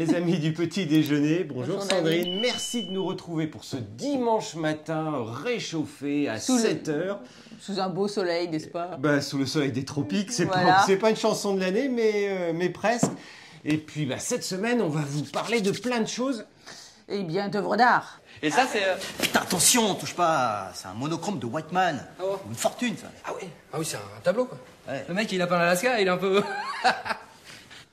les amis du petit déjeuner. Bonjour, Sandrine. Merci de nous retrouver pour ce dimanche matin réchauffé à 7 h Sous un beau soleil, n'est-ce pas bah, Sous le soleil des tropiques. C'est pas, une chanson de l'année, mais, euh, mais presque. Et puis ben, cette semaine, on va vous parler de plein de choses. Et eh bien, d'œuvres d'art. Et ça, c'est. Euh, Putain, attention, touche pas. C'est un monochrome de Whiteman. man. Ah une fortune, ça. Ah oui, ah oui c'est un tableau, quoi. Le mec, il a peint l'Alaska, il est un peu.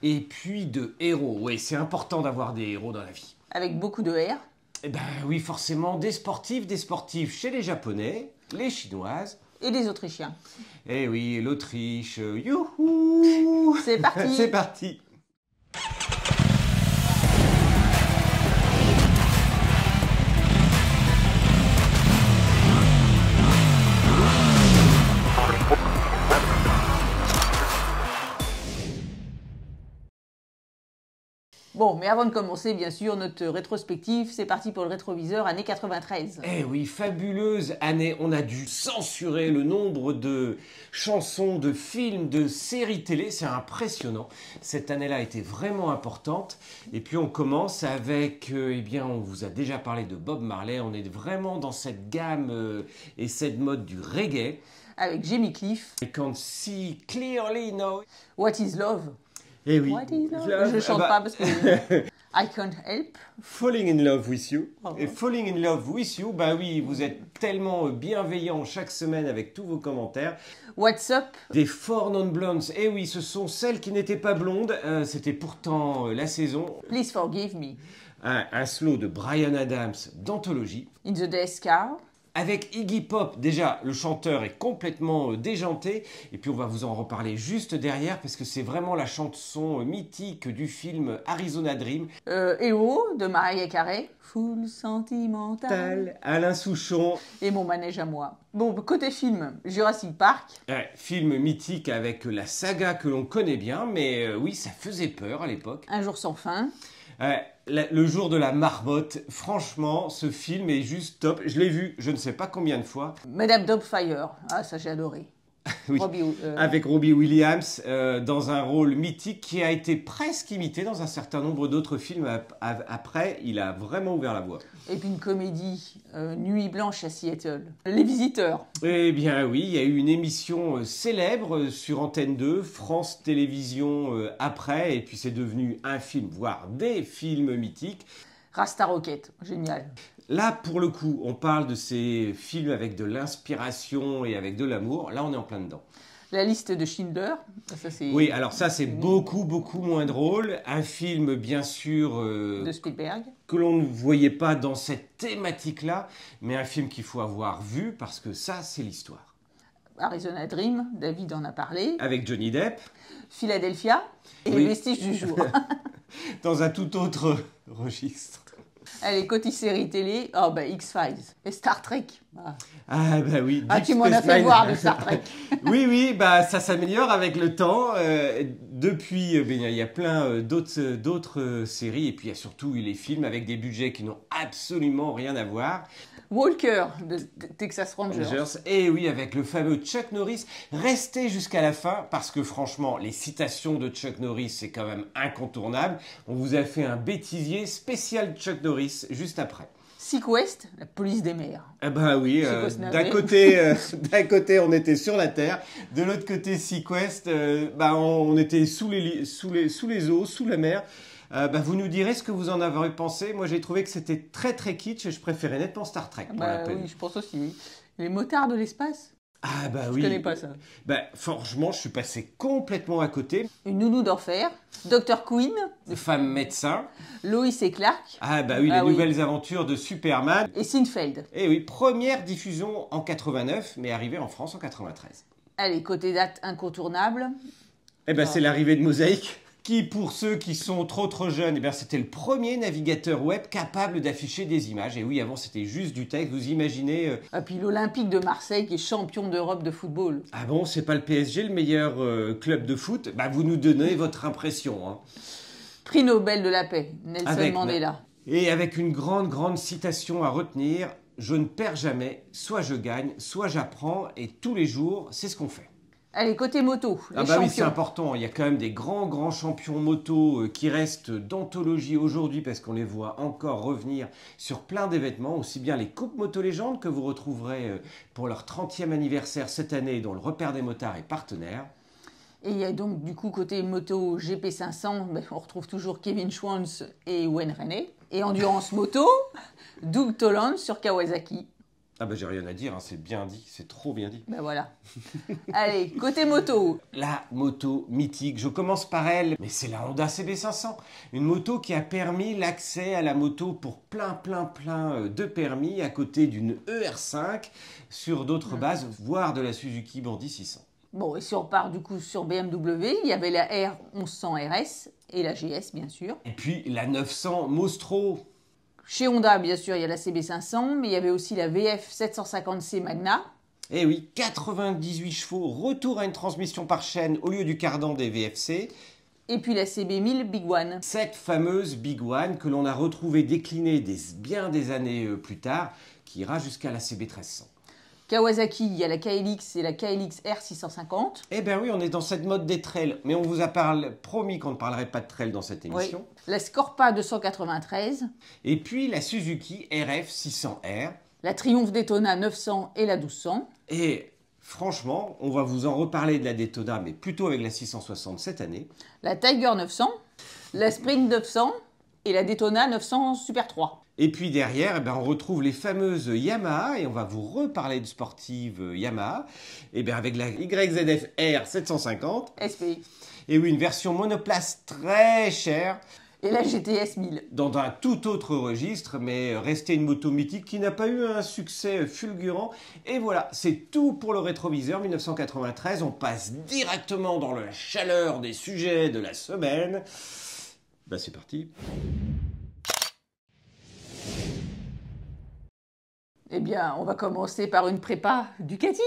et puis de héros. Oui, c'est important d'avoir des héros dans la vie. Avec beaucoup de R Eh ben oui, forcément, des sportifs, des sportifs chez les Japonais, les Chinoises. Et les Autrichiens. Eh oui, l'Autriche, youhou C'est parti C'est parti Bon, mais avant de commencer, bien sûr, notre rétrospective, c'est parti pour le rétroviseur année 93. Eh oui, fabuleuse année. On a dû censurer le nombre de chansons, de films, de séries télé. C'est impressionnant. Cette année-là a été vraiment importante. Et puis on commence avec, euh, eh bien, on vous a déjà parlé de Bob Marley. On est vraiment dans cette gamme euh, et cette mode du reggae. Avec Jimmy Cliff. I can't see clearly now. What is love eh oui. Je eh chante ben, pas parce que. I can't help. Falling in love with you. Oh. Et falling in love with you, bah oui, vous êtes tellement bienveillant chaque semaine avec tous vos commentaires. What's up Des four non-blondes. Eh oui, ce sont celles qui n'étaient pas blondes. Euh, c'était pourtant euh, la saison. Please forgive me. Un, slow de Brian Adams d'anthologie. In the Death Car avec Iggy Pop. Déjà, le chanteur est complètement euh, déjanté. Et puis, on va vous en reparler juste derrière parce que c'est vraiment la chanson euh, mythique du film Arizona Dream. Euh, oh, de Marie Carey. Full sentimental. Alain Souchon. Et mon manège à moi. Bon, côté film, Jurassic Park. film mythique avec la saga que l'on connaît bien, mais euh, oui, ça faisait peur à l'époque. Un jour sans fin. Ouais, le jour de la marmotte, franchement, ce film est juste top. Je l'ai vu, je ne sais pas combien de fois. Madame Dopfire. ah ça j'ai adoré. Euh, avec Robbie Williams euh, dans un rôle mythique qui a été presque imité dans un certain nombre d'autres films. Après, il a vraiment ouvert la voie. Et puis une comédie, euh, Nuit blanche à Seattle, Les visiteurs. Eh bien oui, il y a eu une émission célèbre sur Antenne 2, France Télévisions après, et puis c'est devenu un film, voire des films mythiques. Rasta Rocket, génial. Là, pour le coup, on parle de ces films avec de l'inspiration et avec de l'amour. Là, on est en plein dedans. La liste de Schindler, ça c'est... Oui, alors ça c'est mm. beaucoup, beaucoup moins drôle. Un film, bien sûr... Euh, de Spielberg. Que l'on ne voyait pas dans cette thématique-là, mais un film qu'il faut avoir vu parce que ça c'est l'histoire. Arizona Dream, David en a parlé. Avec Johnny Depp. Philadelphia et les du jour. dans un tout autre registre. Les côté série télé, oh bah X-Files et Star Trek. Ah, bah oui. Ah, tu m'en as fait voir de Star Trek. oui, oui, bah ça s'améliore avec le temps. Euh, depuis, euh, ben, il y a plein euh, d'autres, d'autres séries et puis il y a surtout les films avec des budgets qui n'ont absolument rien à voir. Walker de Texas Rangers. Et oui, avec le fameux Chuck Norris. Restez jusqu'à la fin parce que franchement, les citations de Chuck Norris, c'est quand même incontournable. On vous a fait un bêtisier spécial Chuck Norris juste après. Sequest, la police des mers. Ah ben oui, euh, d'un côté, euh, côté on était sur la terre, de l'autre côté Sequest, euh, bah on, était sous les, sous les eaux, sous la mer. Euh, bah, vous nous direz ce que vous en avez pensé. Moi, j'ai trouvé que c'était très très kitsch et je préférais nettement Star Trek. Pour bah Oui, je pense aussi. Les motards de l'espace ah bah je oui. Je connais pas ça. Bah je suis passé complètement à côté. Une nounou d'enfer, Dr Queen, femme médecin, Lois et Clark. Ah bah oui, les bah nouvelles aventures de Superman et Sinfeld. Eh oui, première diffusion en 89 mais arrivée en France en 93. Allez, côté date incontournable. Eh ben, ah. c'est l'arrivée de Mosaïque qui, pour ceux qui sont trop trop jeunes, eh c'était le premier navigateur web capable d'afficher des images. Et oui, avant c'était juste du texte, vous imaginez... Et euh, ah, puis l'Olympique de Marseille qui est champion d'Europe de football. Ah bon, c'est pas le PSG le meilleur euh, club de foot Bah vous nous donnez votre impression. Hein. Prix Nobel de la paix, Nelson Mandela. Et avec une grande grande citation à retenir, je ne perds jamais, soit je gagne, soit j'apprends, et tous les jours, c'est ce qu'on fait. Allez, côté moto. Ah les ah bah oui, c'est important. Il y a quand même des grands, grands champions moto euh, qui restent d'anthologie aujourd'hui parce qu'on les voit encore revenir sur plein vêtements, aussi bien les Coupes Moto Légendes que vous retrouverez euh, pour leur 30e anniversaire cette année, dont le repère des motards est partenaire. Et il y a donc du coup côté moto GP500, ben, on retrouve toujours Kevin Schwantz et Wayne René. Et endurance moto, Doug Toland sur Kawasaki. Ah ben j'ai rien à dire, hein, c'est bien dit, c'est trop bien dit. Ben voilà. Allez, côté moto. La moto mythique, je commence par elle, mais c'est la Honda CB500. Une moto qui a permis l'accès à la moto pour plein, plein, plein euh, de permis à côté d'une ER5 sur d'autres ah. bases, voire de la Suzuki Bandit 600. Bon, et si on part du coup sur BMW, il y avait la R1100 RS et la GS bien sûr. Et puis la 900 Mostro chez Honda, bien sûr, il y a la CB500, mais il y avait aussi la VF 750C Magna. Eh oui, 98 chevaux, retour à une transmission par chaîne au lieu du cardan des VFC. Et puis la CB1000 Big One. Cette fameuse Big One que l'on a retrouvée déclinée bien des années euh, plus tard, qui ira jusqu'à la CB1300. Kawasaki, il y a la KLX et la KLX R650. Eh bien oui, on est dans cette mode des trails, mais on vous a promis qu'on ne parlerait pas de trails dans cette émission. La Scorpa 293. Et puis la Suzuki RF 600R. La Triumph Daytona 900 et la 1200. Et franchement, on va vous en reparler de la Daytona, mais plutôt avec la 660 cette année. La Tiger 900, la Sprint 900 et la Daytona 900 Super 3. Et puis derrière, eh ben, on retrouve les fameuses Yamaha, et on va vous reparler de sportive euh, Yamaha, et eh bien avec la YZF-R 750. SPI. Et oui, une version monoplace très chère. Et la GTS 1000. Dans un tout autre registre, mais restée une moto mythique qui n'a pas eu un succès fulgurant. Et voilà, c'est tout pour le rétroviseur 1993. On passe directement dans la chaleur des sujets de la semaine. Bah c'est parti. Eh bien, on va commencer par une prépa Ducati.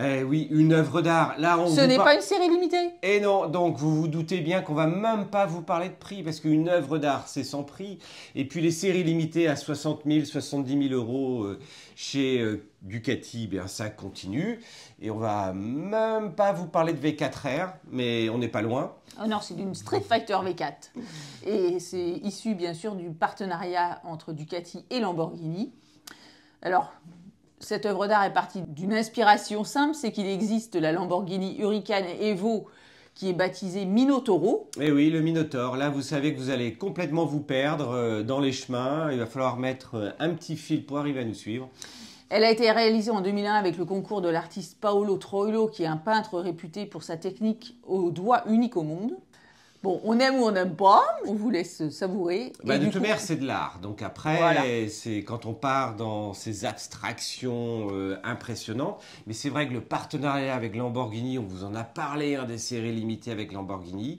Eh oui, une œuvre d'art. Là, on Ce n'est pas une série limitée. Eh non, donc vous vous doutez bien qu'on va même pas vous parler de prix parce qu'une œuvre d'art, c'est sans prix. Et puis les séries limitées à 60 000, 70 000 euros euh, chez euh, Ducati, eh bien ça continue. Et on va même pas vous parler de V4R, mais on n'est pas loin. Oh non, c'est d'une Street Fighter V4. Et c'est issu bien sûr du partenariat entre Ducati et Lamborghini. Alors, cette œuvre d'art est partie d'une inspiration simple, c'est qu'il existe la Lamborghini Hurricane Evo qui est baptisée Minotauro. Eh oui, le Minotaure. Là, vous savez que vous allez complètement vous perdre euh, dans les chemins. Il va falloir mettre euh, un petit fil pour arriver à nous suivre. Elle a été réalisée en 2001 avec le concours de l'artiste Paolo Troilo, qui est un peintre réputé pour sa technique aux doigts unique au monde on aime ou on n'aime pas, on vous laisse savourer. Bah, de toute c'est de l'art. Donc après, c'est quand on part dans ces abstractions euh, impressionnantes. Mais c'est vrai que le partenariat avec Lamborghini, on vous en a parlé, hein, des séries limitées avec Lamborghini.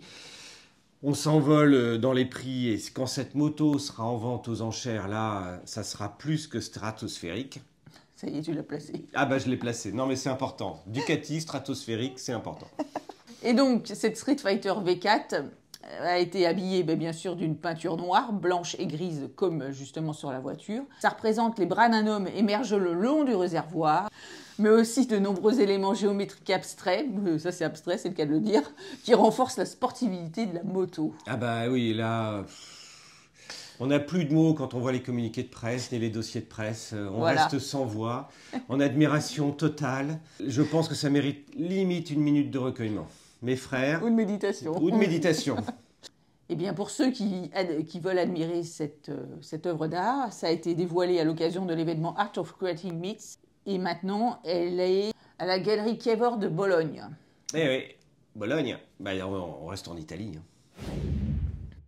On s'envole euh, dans les prix et quand cette moto sera en vente aux enchères, là, ça sera plus que stratosphérique. Ça y est, tu l'as placé. Ah bah je l'ai placé. Non mais c'est important. Ducati, stratosphérique, c'est important. Et donc, cette Street Fighter V4 euh, a été habillée ben, bien sûr d'une peinture noire, blanche et grise comme justement sur la voiture. Ça représente les bras d'un homme émergent le long du réservoir, mais aussi de nombreux éléments géométriques abstraits, euh, ça c'est abstrait, c'est le cas de le dire, qui renforcent la sportivité de la moto. Ah bah oui, là... On n'a plus de mots quand on voit les communiqués de presse ni les dossiers de presse. Euh, on reste sans voix, en admiration totale. Je pense que ça mérite limite une minute de recueillement mes frères. Ou de méditation. Ou de méditation. Eh bien, pour ceux qui, veulent admirer euh, cette, œuvre d'art, ça a été dévoilé à l'occasion de l'événement Art of Creating Meets. Et maintenant, elle est à la Galerie Kievor de Bologne. Eh oui, Bologne. Bah, on reste en Italie. Hein.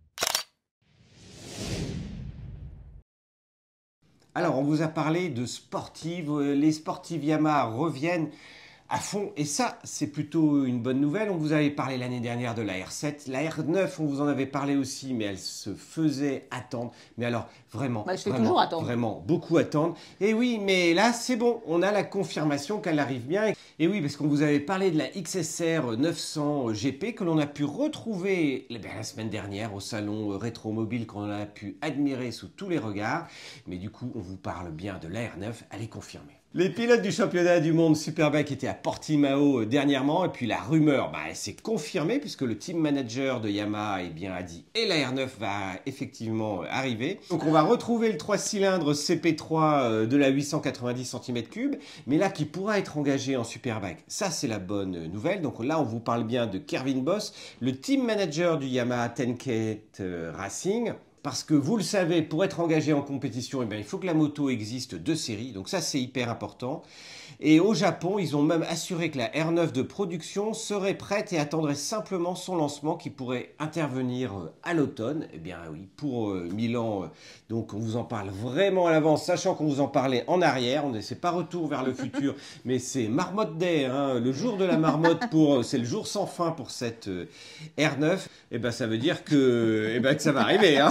Alors, on vous a parlé de sportives. Les sportives Yamaha reviennent à fond. Et ça, c'est plutôt une bonne nouvelle. On vous avait parlé l'année dernière de la R7. La R9, on vous en avait parlé aussi, mais elle se faisait attendre. Mais alors, vraiment, bah, vraiment, beaucoup attendre. Et oui, mais là, c'est bon. On a la confirmation qu'elle arrive bien. Et oui, parce qu'on vous avait parlé de la XSR 900 GP que l'on a pu retrouver eh ben, la semaine dernière au salon euh, Rétromobile qu'on a pu admirer sous tous les regards. Mais du coup, on vous parle bien de la R9. Elle est confirmée. Les pilotes du championnat du monde Superbike étaient à Portimao euh, dernièrement et puis la rumeur bah, s'est confirmée puisque le team manager de Yamaha eh bien, a dit et la R9 va effectivement euh, arriver. Donc on va retrouver le 3 cylindres CP3 euh, de la 890 cm3 mais là qui pourra être engagé en Superbike. Ça c'est la bonne nouvelle. Donc là on vous parle bien de Kervin Boss, le team manager du Yamaha Tenkate Racing parce que vous le savez, pour être engagé en compétition, eh bien, il faut que la moto existe de série. Donc ça, c'est hyper important. Et au Japon, ils ont même assuré que la R9 de production serait prête et attendrait simplement son lancement qui pourrait intervenir euh, à l'automne. Eh bien oui, pour euh, Milan, euh, donc on vous en parle vraiment à l'avance, sachant qu'on vous en parlait en arrière. On n'est pas retour vers le futur, mais c'est Marmotte d'air. Hein. le jour de la marmotte pour, c'est le jour sans fin pour cette R9. Eh bien ça veut dire que, eh ben, ça va arriver. Hein.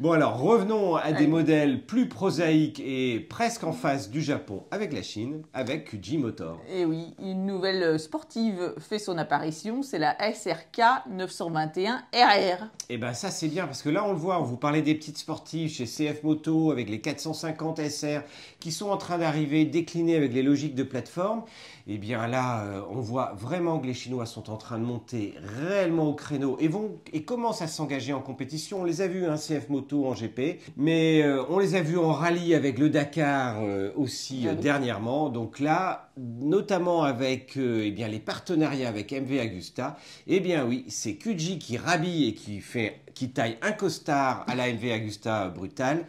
Bon alors revenons à des modèles plus prosaïques et presque en face du Japon avec la Chine, avec QG Motor. Et eh oui, une nouvelle sportive fait son apparition, c'est la SRK 921 RR. Et eh ben ça c'est bien parce que là on le voit, on vous parlait des petites sportives chez CF Moto avec les 450 SR qui sont en train d'arriver déclinées avec les logiques de plateforme. Et eh bien là euh, on voit vraiment que les Chinois sont en train de monter réellement au créneau et vont et commencent à s'engager en compétition. On les a vus, un hein, CF Moto en GP. Mais euh, on les a vus en rallye avec le Dakar euh, aussi euh, dernièrement. Donc là, notamment avec eh bien, les partenariats avec MV Agusta, eh bien oui, c'est QG qui rhabille et qui, fait, qui taille un costard à la MV Agusta brutale.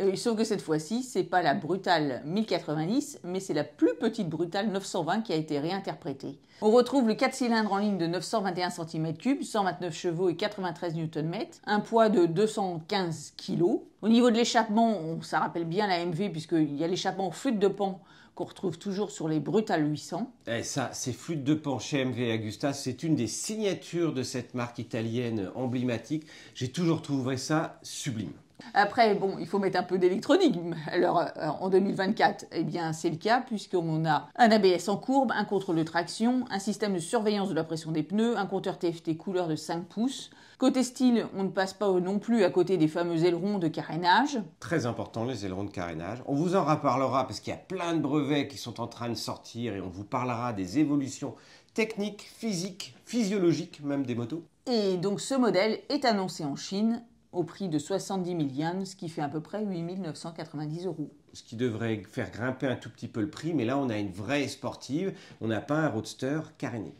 Euh, sauf que cette fois-ci, c'est pas la brutale 1090, mais c'est la plus petite brutale 920 qui a été réinterprétée. On retrouve le 4 cylindres en ligne de 921 cm3, 129 chevaux et 93 Nm, un poids de 215 kg. Au niveau de l'échappement, ça rappelle bien la MV puisqu'il y a l'échappement flûte de pan qu'on retrouve toujours sur les brutales 800. Eh, ça, c'est flûtes de pan chez MV Agusta, c'est une des signatures de cette marque italienne emblématique. J'ai toujours trouvé ça sublime. Après, bon, il faut mettre un peu d'électronique. Alors, euh, en 2024, eh bien, c'est le cas puisqu'on a un ABS en courbe, un contrôle de traction, un système de surveillance de la pression des pneus, un compteur TFT couleur de 5 pouces. Côté style, on ne passe pas non plus à côté des fameux ailerons de carénage. Très important, les ailerons de carénage. On vous en reparlera parce qu'il y a plein de brevets qui sont en train de sortir et on vous parlera des évolutions techniques, physiques, physiologiques même des motos. Et donc ce modèle est annoncé en Chine au prix de 70 000 yens, ce qui fait à peu près 8 990 euros. Ce qui devrait faire grimper un tout petit peu le prix, mais là on a une vraie sportive, on n'a pas un roadster caréné.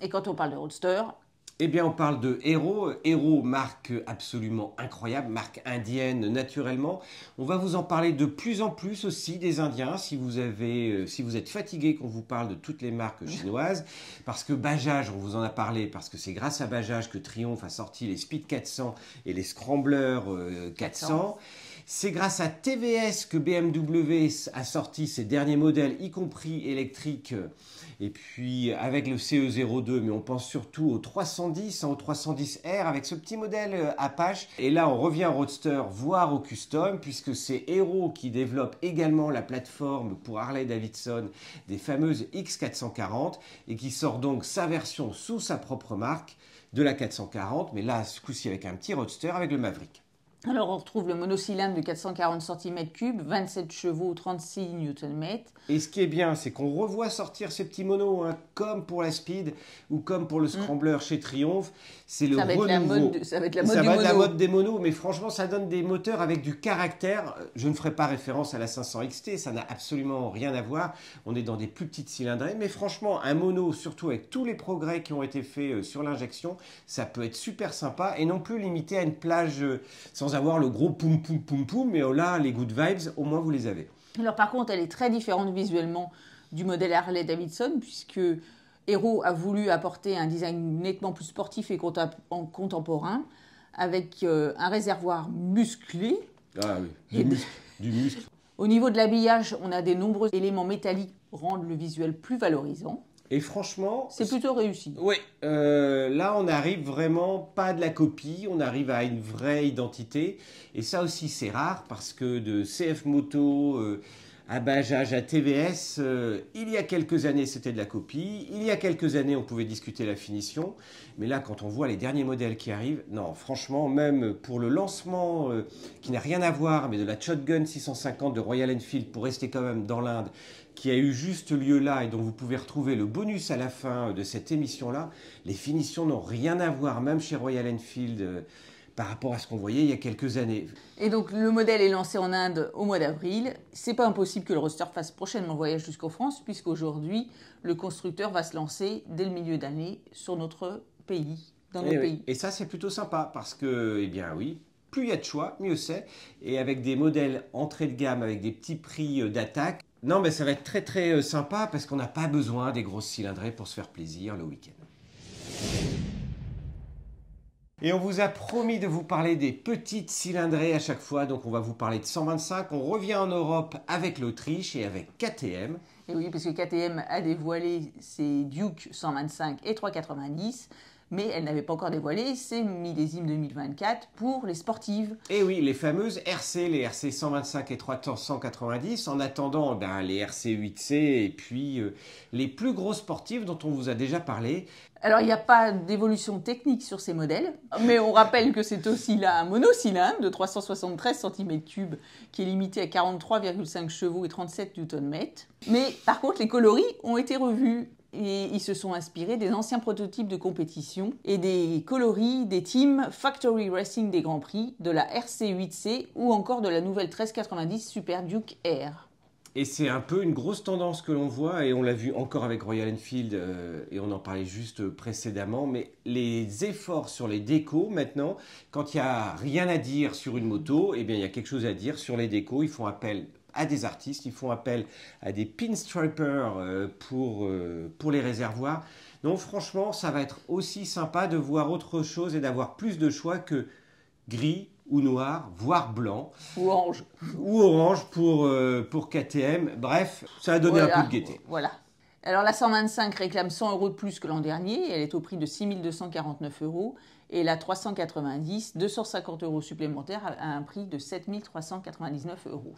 Et quand on parle de roadster, eh bien, on parle de Hero. Hero, marque absolument incroyable, marque indienne naturellement. On va vous en parler de plus en plus aussi des Indiens, si vous, avez, euh, si vous êtes fatigué qu'on vous parle de toutes les marques chinoises. Parce que Bajaj, on vous en a parlé, parce que c'est grâce à Bajaj que Triumph a sorti les Speed 400 et les Scrambler 400. Euh, c'est grâce à TVS que BMW a sorti ses derniers modèles, y compris électriques, et puis avec le CE02, mais on pense surtout au 310, hein, au 310R, avec ce petit modèle euh, Apache. Et là, on revient au Roadster, voire au Custom, puisque c'est Hero qui développe également la plateforme pour Harley-Davidson des fameuses X440, et qui sort donc sa version sous sa propre marque de la 440, mais là, ce coup-ci avec un petit Roadster, avec le Maverick. Alors on retrouve le monocylindre de 440 cm3, 27 chevaux, 36 Nm. Et ce qui est bien, c'est qu'on revoit sortir ces petits monos, hein, comme pour la Speed ou comme pour le mm. Scrambler chez Triumph. C'est le ça mode ça va être la mode, la mode des monos, mais franchement, ça donne des moteurs avec du caractère. Je ne ferai pas référence à la 500 XT, ça n'a absolument rien à voir. On est dans des plus petites cylindrées, mais franchement, un mono, surtout avec tous les progrès qui ont été faits euh, sur l'injection, ça peut être super sympa et non plus limité à une plage euh, sans avoir le gros poum poum poum poum, mais oh là, les good vibes, au moins vous les avez. Alors par contre, elle est très différente visuellement du modèle Harley Davidson, puisque Hero a voulu apporter un design nettement plus sportif et contemporain, avec euh, un réservoir musclé. Ah oui, du, muscle, Au niveau de l'habillage, on a des nombreux éléments métalliques rendent le visuel plus valorisant. Et franchement. C'est plutôt réussi. Oui. Euh, là, on n'arrive vraiment pas de la copie, on arrive à une vraie identité. Et ça aussi, c'est rare parce que de CF Moto. Euh, ah ben, à TVS, euh, il y a quelques années, c'était de la copie. Il y a quelques années, on pouvait discuter la finition. Mais là, quand on voit les derniers modèles qui arrivent, non, franchement, même pour le lancement euh, qui n'a rien à voir, mais de la Shotgun 650 de Royal Enfield, pour rester quand même dans l'Inde, qui a eu juste lieu là et dont vous pouvez retrouver le bonus à la fin de cette émission-là, les finitions n'ont rien à voir, même chez Royal Enfield. Euh, par rapport à ce qu'on voyait il y a quelques années. Et donc le modèle est lancé en Inde au mois d'avril. C'est pas impossible que le roster fasse prochainement voyage jusqu'en France, puisqu'aujourd'hui le constructeur va se lancer dès le milieu d'année sur notre pays, dans eh notre pays. Et ça c'est plutôt sympa parce que, eh bien oui, plus il y a de choix, mieux c'est. Et avec des modèles entrée de gamme, avec des petits prix euh, d'attaque, non mais ça va être très très euh, sympa parce qu'on n'a pas besoin des grosses cylindrées pour se faire plaisir le week-end. Et on vous a promis de vous parler des petites cylindrées à chaque fois. Donc on va vous parler de 125. On revient en Europe avec l'Autriche et avec KTM. Et oui, parce que KTM a dévoilé ses Duke 125 et 390 mais elle n'avait pas encore dévoilé ses millésimes 2024 pour les sportives. Et eh oui, les fameuses RC, les RC 125 et 190. en attendant ben, les RC 8C et puis euh, les plus grosses sportives dont on vous a déjà parlé. Alors, il n'y a pas d'évolution technique sur ces modèles, mais on rappelle que c'est aussi là un monocylindre de 373 cm3 qui est limité à 43,5 chevaux et 37 Nm. Mais par contre, les coloris ont été revus et ils se sont inspirés des anciens prototypes de compétition et des coloris des teams Factory Racing des Grands Prix, de la RC8C ou encore de la nouvelle 1390 Super Duke Air. Et c'est un peu une grosse tendance que l'on voit, et on l'a vu encore avec Royal Enfield, euh, et on en parlait juste précédemment, mais les efforts sur les décos maintenant, quand il n'y a rien à dire sur une moto, eh bien il y a quelque chose à dire sur les décos, ils font appel à des artistes, qui font appel à des pinstripers euh, pour, euh, pour les réservoirs. Donc franchement, ça va être aussi sympa de voir autre chose et d'avoir plus de choix que gris ou noir, voire blanc. Ou orange. Ou orange pour, euh, pour KTM. Bref, ça a donné un peu de gaieté. Voilà. Alors la 125 réclame 100 euros de plus que l'an dernier, elle est au prix de 6249 euros, et la 390, 250 euros supplémentaires à un prix de 7399 euros.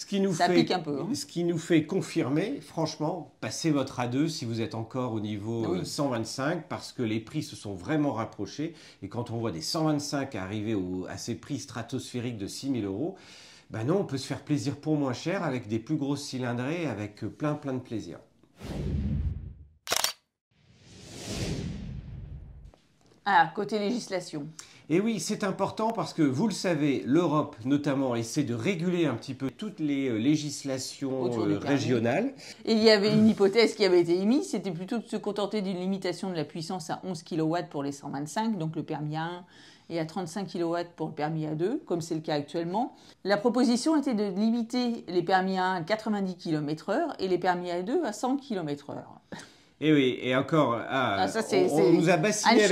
Ce qui nous fait, hein. Ce qui nous fait confirmer, franchement, passez votre A2 si vous êtes encore au niveau 125, ah euh, parce que les prix se sont vraiment rapprochés. Et quand on voit des 125 arriver à ces prix stratosphériques de 6000 euros, ben non, on peut se faire plaisir pour moins cher avec des plus grosses cylindrées, avec euh, plein plein de plaisir. Ah, côté législation. Et oui, c'est important parce que vous le savez, l'Europe notamment essaie de réguler un petit peu toutes les euh, législations euh, régionales. Et il y avait une hypothèse qui avait été émise, c'était plutôt de se contenter d'une limitation de la puissance à 11 kW pour les 125, donc le permis A1 et à 35 kW pour le permis A2, comme c'est le cas actuellement. La proposition était de limiter les permis A1 à 90 km/h et les permis A2 à 100 km/h. Et eh oui, et encore, ah, ah, on, nous a bassiné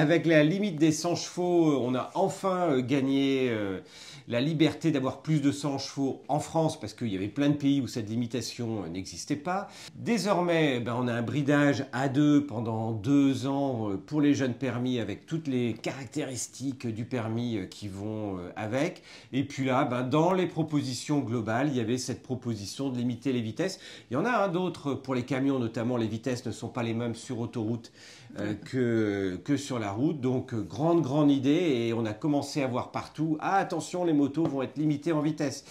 avec, la limite des 100 chevaux. Euh, on a enfin euh, gagné euh, la liberté d'avoir plus de 100 chevaux en France parce qu'il y avait plein de pays où cette limitation n'existait pas. Désormais, eh ben, on a un bridage à deux pendant deux ans pour les jeunes permis avec toutes les caractéristiques du permis qui vont avec. Et puis là, ben, dans les propositions globales, il y avait cette proposition de limiter les vitesses. Il y en a un hein, d'autre pour les camions, notamment les vitesses ne sont pas les mêmes sur autoroute euh, que, que sur la route. Donc, euh, grande, grande idée. Et on a commencé à voir partout, ah, attention, les motos vont être limitées en vitesse.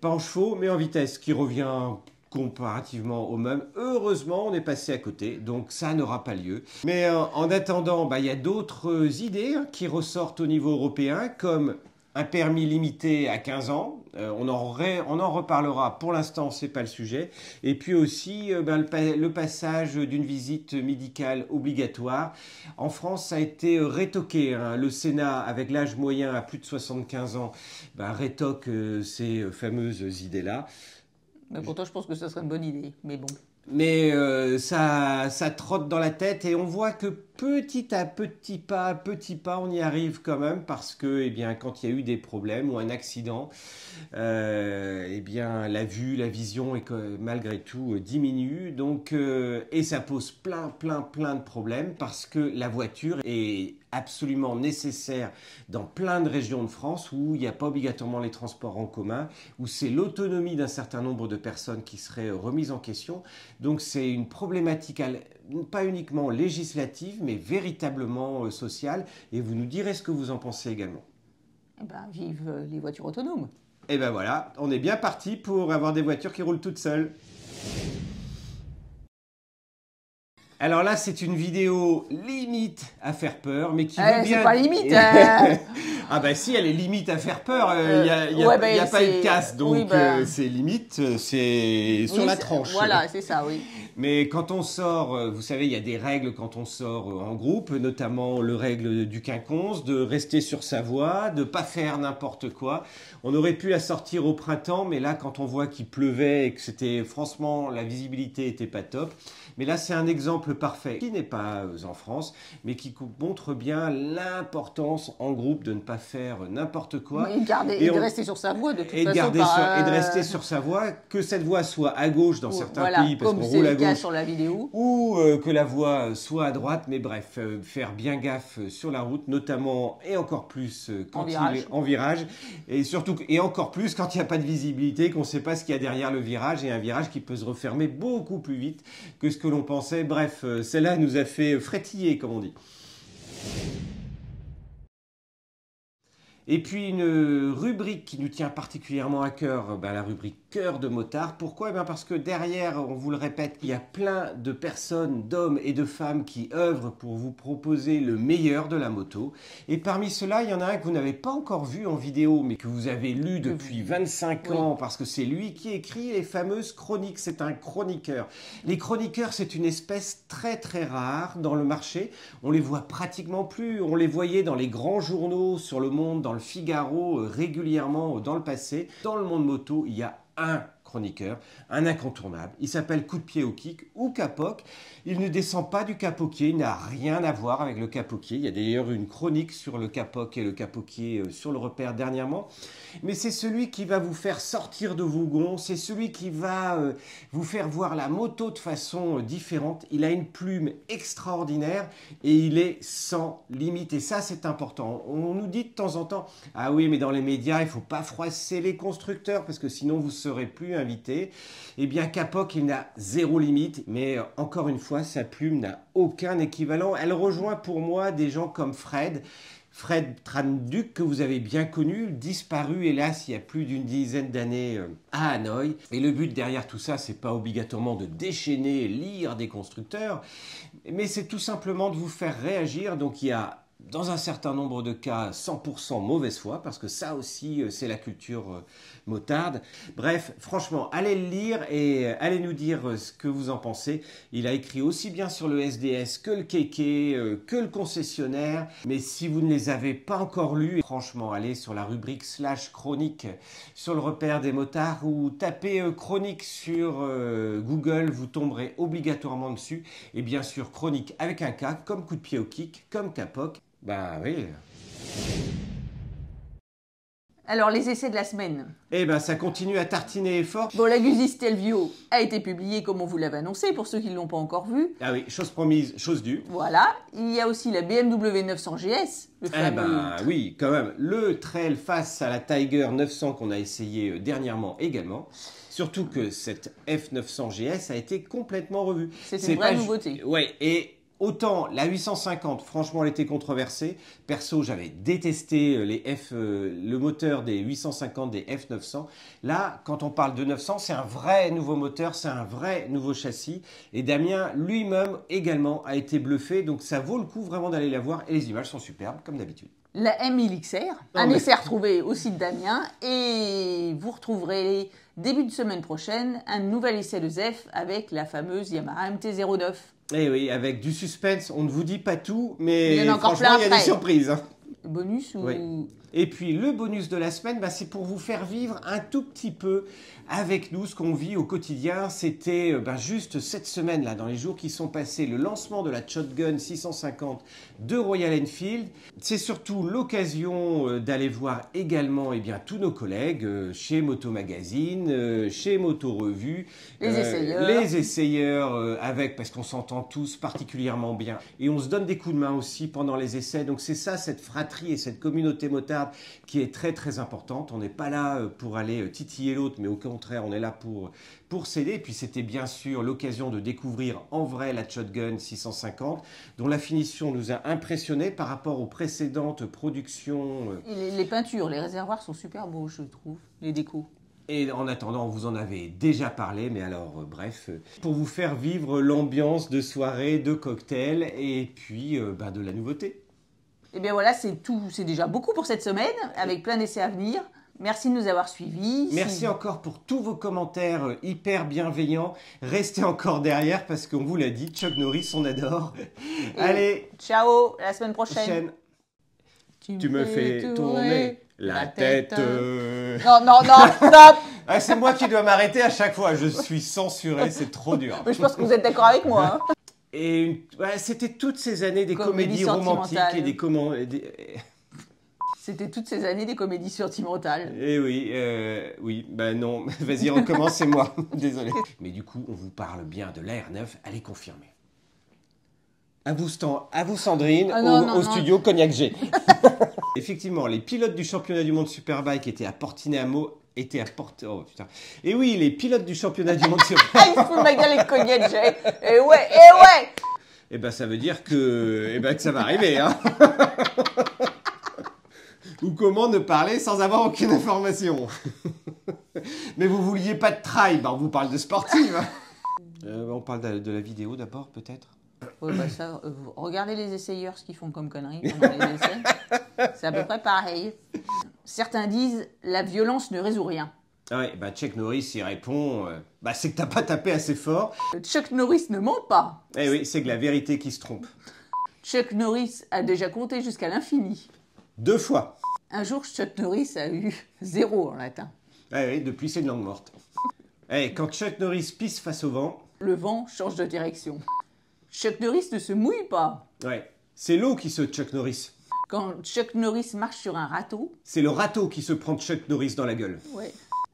Pas en chevaux, mais en vitesse, qui revient comparativement au même. Heureusement, on est passé à côté, donc ça n'aura pas lieu. Mais euh, en, attendant, bah, il y a d'autres idées hein, qui ressortent au niveau européen, comme un permis limité à 15 ans. Euh, on, en reparlera. Pour l'instant, ce n'est pas le sujet. Et puis aussi, euh, ben, le, passage d'une visite médicale obligatoire. En France, ça a été euh, rétoqué. Hein. Le Sénat, avec l'âge moyen à plus de 75 ans, ben, rétoque ces fameuses idées-là. Mais pourtant, je pense que ce serait une bonne idée. Mais bon mais euh, ça, ça trotte dans la tête et on voit que petit à petit pas, petit pas, on y arrive quand même parce que, eh bien, quand il y a eu des problèmes ou un accident, euh, eh bien, la vue, la vision, est, malgré tout, euh, diminue. Donc, euh, et ça pose plein, plein, plein de problèmes parce que la voiture est absolument nécessaire dans plein de régions de France où il n'y a pas obligatoirement les transports en commun, où c'est l'autonomie d'un certain nombre de personnes qui serait euh, remise en question. Donc c'est une problématique pas uniquement législative, mais véritablement euh, sociale. Et vous nous direz ce que vous en pensez également. Eh ben, vive euh, les voitures autonomes. Et eh ben voilà, on est bien parti pour avoir des voitures qui roulent toutes seules. Alors là, c'est une vidéo limite à faire peur, mais qui eh, bien. C'est pas limite. Hein. Ah ben si, elle est limite à faire peur. Euh, il n'y a, ben y a, pas une casse, donc ben- euh, c'est limite, euh, c'est sur la tranche. Voilà, c'est ça, oui. Mais quand on sort, vous savez, il y a des règles quand on sort en groupe, notamment le règle du quinconce, de rester sur sa voie, de pas faire n'importe quoi. On aurait pu la sortir au printemps, mais là, quand on voit qu'il pleuvait et que c'était, franchement, la visibilité était pas top. Mais là, c'est un exemple parfait qui n'est pas en France, mais qui montre bien l'importance en groupe de ne pas faire n'importe quoi. et, de rester sur sa voie de toute et façon. Et de rester sur sa voie, que cette voie soit à gauche dans certains pays, parce qu'on roule à gauche. sur la vidéo. Ou euh, que la voie soit à droite, mais bref, euh, faire bien gaffe sur la route, notamment et encore plus euh, quand il est en virage. Et surtout, et encore plus quand il n'y a pas de visibilité, qu'on ne sait pas ce qu'il y a derrière le virage, et un virage qui peut se refermer beaucoup plus vite que ce que l'on pensait. Bref, celle-là nous a fait frétiller, comme on dit. Et puis une rubrique qui nous tient particulièrement à cœur, euh, ben, la rubrique Cœur de motard. Pourquoi eh bien Parce que derrière, on vous le répète, il y a plein de personnes, d'hommes et de femmes qui œuvrent pour vous proposer le meilleur de la moto. Et parmi ceux-là, il y en a un que vous n'avez pas encore vu en vidéo, mais que vous avez lu depuis 25 ans, parce que c'est lui qui écrit les fameuses chroniques. C'est un chroniqueur. Les chroniqueurs, c'est une espèce très très rare dans le marché. On les voit pratiquement plus. On les voyait dans les grands journaux, sur le monde, dans Figaro euh, régulièrement euh, dans le passé. Dans le monde moto, il y a un chroniqueur, un incontournable. Il s'appelle coup de pied au kick ou capoc. Il ne descend pas du capoquier, il n'a rien à voir avec le capoquier. Il y a d'ailleurs une chronique sur le capoc et le capoquier euh, sur le repère dernièrement. Mais c'est celui qui va vous faire sortir de vos gonds, c'est celui qui va euh, vous faire voir la moto de façon euh, différente. Il a une plume extraordinaire et il est sans limite. Et ça, c'est important. On nous dit de temps en temps, ah oui, mais dans les médias, il ne faut pas froisser les constructeurs parce que sinon vous serez plus invité, eh bien Capoc, il n'a zéro limite, mais euh, encore une fois, sa plume n'a aucun équivalent. Elle rejoint pour moi des gens comme Fred, Fred Tranduc, que vous avez bien connu, disparu hélas il y a plus d'une dizaine d'années euh, à Hanoï. Et le but derrière tout ça, c'est pas obligatoirement de déchaîner, lire des constructeurs, mais c'est tout simplement de vous faire réagir. Donc il y a dans un certain nombre de cas 100% mauvaise foi, parce que ça aussi euh, c'est la culture euh, motarde. Bref, franchement, allez le lire et euh, allez nous dire ce que vous en pensez. Il a écrit aussi bien sur le SDS que le kéké, que le concessionnaire, mais si vous ne les avez pas encore lus, franchement, allez sur la rubrique slash chronique sur le repère des motards ou tapez chronique sur Google, vous tomberez obligatoirement dessus. Et bien sûr, chronique avec un K, comme coup de pied au kick, comme capoc. Bah oui. Alors, les essais de la semaine. Eh ben, ça continue à tartiner fort. Bon, la Gusis Stelvio a été publiée comme on vous l'avait annoncé, pour ceux qui ne l'ont pas encore vu. Ah oui, chose promise, chose due. Voilà. Il y a aussi la BMW 900 GS. Le eh ben, oui, quand même. Le trail face à la Tiger 900 qu'on a essayé euh, dernièrement également. Surtout que cette F900 GS a été complètement revue. C'est une vraie nouveauté. Ouais, et Autant la 850, franchement, elle était controversée. Perso, j'avais détesté euh, les F, euh, le moteur des 850, des F900. Là, quand on parle de 900, c'est un vrai nouveau moteur, c'est un vrai nouveau châssis. Et Damien lui-même également a été bluffé, donc ça vaut le coup vraiment d'aller la voir. Et les images sont superbes, comme d'habitude la M Elixir, ah un essai retrouvé au site d'Amiens. Et vous retrouverez début de semaine prochaine un nouvel essai de ZEF avec la fameuse Yamaha MT-09. Eh oui, avec du suspense, on ne vous dit pas tout, mais encore franchement, il y a des surprises. Hein bonus ou... Et puis le bonus de la semaine, bah, c'est pour vous faire vivre un tout petit peu avec nous ce qu'on vit au quotidien. C'était euh, bah, juste cette semaine, là, dans les jours qui sont passés, le lancement de la Shotgun 650 de Royal Enfield. C'est surtout l'occasion euh, d'aller voir également eh bien, tous nos collègues euh, chez Moto Magazine, chez Moto Revue, les essayeurs, les essayeurs avec, parce qu'on s'entend tous particulièrement bien. Et on se donne des coups de main aussi pendant les essais. Donc c'est ça, cette fratrie et cette communauté motarde qui est très très importante. On n'est pas là euh, pour aller euh, titiller l'autre, mais au contraire, on est là pour, pour s'aider. puis c'était bien sûr l'occasion de découvrir en vrai la Shotgun 650, dont la finition nous a impressionnés par rapport aux précédentes productions. Euh. Les, peintures, les réservoirs sont super beaux, je trouve, les décos. Et en attendant, vous en avez déjà parlé, mais alors bref, pour vous faire vivre l'ambiance de soirée, de cocktail et puis bah, de la nouveauté. Et eh bien voilà, c'est tout. C'est déjà beaucoup pour cette semaine, avec plein d'essais à venir. Merci de nous avoir suivis. Merci encore pour tous vos commentaires euh, hyper bienveillants. Restez encore derrière parce qu'on vous l'a dit, Chuck Norris, on adore. Allez. Ciao, à la semaine prochaine. Tu, me fais, tourner, la tête. Euh. Non, non, non, stop ah, C'est moi qui dois m'arrêter à chaque fois. Je suis censuré, c'est trop dur. je pense que vous êtes d'accord avec moi. Hein. Et c'était toutes ces années des comédies romantiques et des comment. C'était toutes ces années des comédies sentimentales. Eh oui, euh, oui, ben non, vas-y, recommence, moi, désolé. Mais du coup, on vous parle bien de l'air 9 allez confirmer. À vous, à vous Sandrine, ah au, studio Cognac G. Effectivement, les pilotes du championnat du monde Superbike étaient à Portinamo était Oh putain. Et oui, les pilotes du championnat du monde ah, il fout ma gueule Et ouais, et ouais Eh ben, ça veut dire que, eh ben, que ça va arriver, hein Ou comment ne parler sans avoir aucune information Mais vous vouliez pas de tribe, hein, on vous parle de sportive euh, On parle de, la vidéo d'abord, peut-être bah, euh, regardez les essayeurs, ce qu'ils font comme conneries C'est à peu près pareil. Certains disent la violence ne résout rien. Ah ouais, bah Chuck Norris y répond euh, Bah c'est que t'as pas tapé assez fort. Euh, Chuck Norris ne ment pas. Eh oui, c'est que la vérité qui se trompe. Chuck Norris a déjà compté jusqu'à l'infini. Deux fois. Un jour, Chuck Norris a eu zéro en latin. Eh oui, depuis c'est une langue morte. Eh, quand Chuck Norris pisse face au vent. Le vent change de direction. Chuck Norris ne se mouille pas. Ouais, c'est l'eau qui se Chuck Norris quand Chuck Norris marche sur un râteau. C'est le râteau qui se prend Chuck Norris dans la gueule. Oui.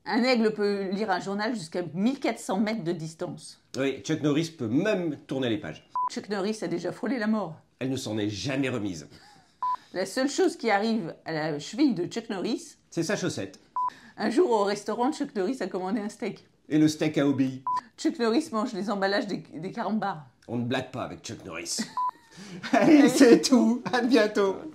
Un aigle peut lire un journal jusqu'à 1400 mètres de distance. Oui, Chuck Norris peut même tourner les pages. Chuck Norris a déjà frôlé la mort. Elle ne s'en est jamais remise. La seule chose qui arrive à la cheville de Chuck Norris, c'est sa chaussette. Un jour au restaurant, Chuck Norris a commandé un steak. Et le steak a obéi. Chuck Norris mange les emballages des, des bars. On ne blague pas avec Chuck Norris. Allez, c'est tout. À bientôt.